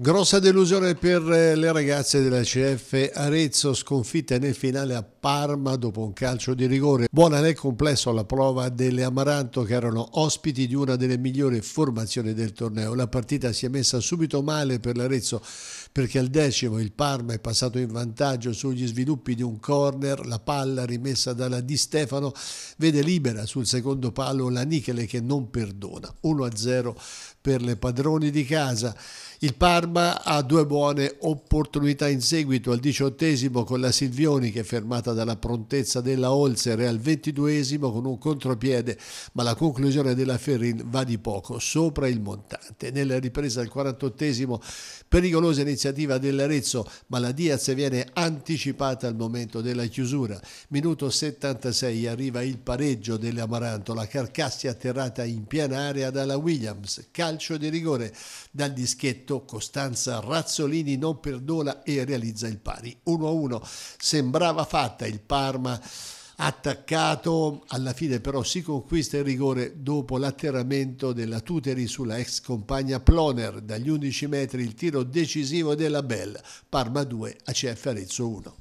Grossa delusione per eh, le ragazze della CF Arezzo sconfitte nel finale a Parma dopo un calcio di rigore. Buona nel complesso la prova delle Amaranto che erano ospiti di una delle migliori formazioni del torneo. La partita si è messa subito male per l'Arezzo perché al decimo il Parma è passato in vantaggio sugli sviluppi di un corner, la palla rimessa dalla Di Stefano vede libera sul secondo palo la Nichele che non perdona, 1-0 per le padroni di casa. Il Parma ha due buone opportunità in seguito al diciottesimo con la Silvioni che è fermata dalla prontezza della Holzer e al ventiduesimo con un contropiede, ma la conclusione della Ferrin va di poco, sopra il montante. Nella ripresa al quarantottesimo pericolosa iniziativa l'iniziativa dell'Arezzo, ma la Diaz viene anticipata al momento della chiusura. Minuto 76 arriva il pareggio dell'Amaranto, la Carcassi atterrata in piena area dalla Williams, calcio di rigore. Dal dischetto Costanza Razzolini non perdona e realizza il pari. 1-1. Sembrava fatta il Parma attaccato, alla fine però si conquista il rigore dopo l'atterramento della Tuteri sulla ex compagna Ploner, dagli 11 metri il tiro decisivo della Bell, Parma 2, a CF Arezzo 1.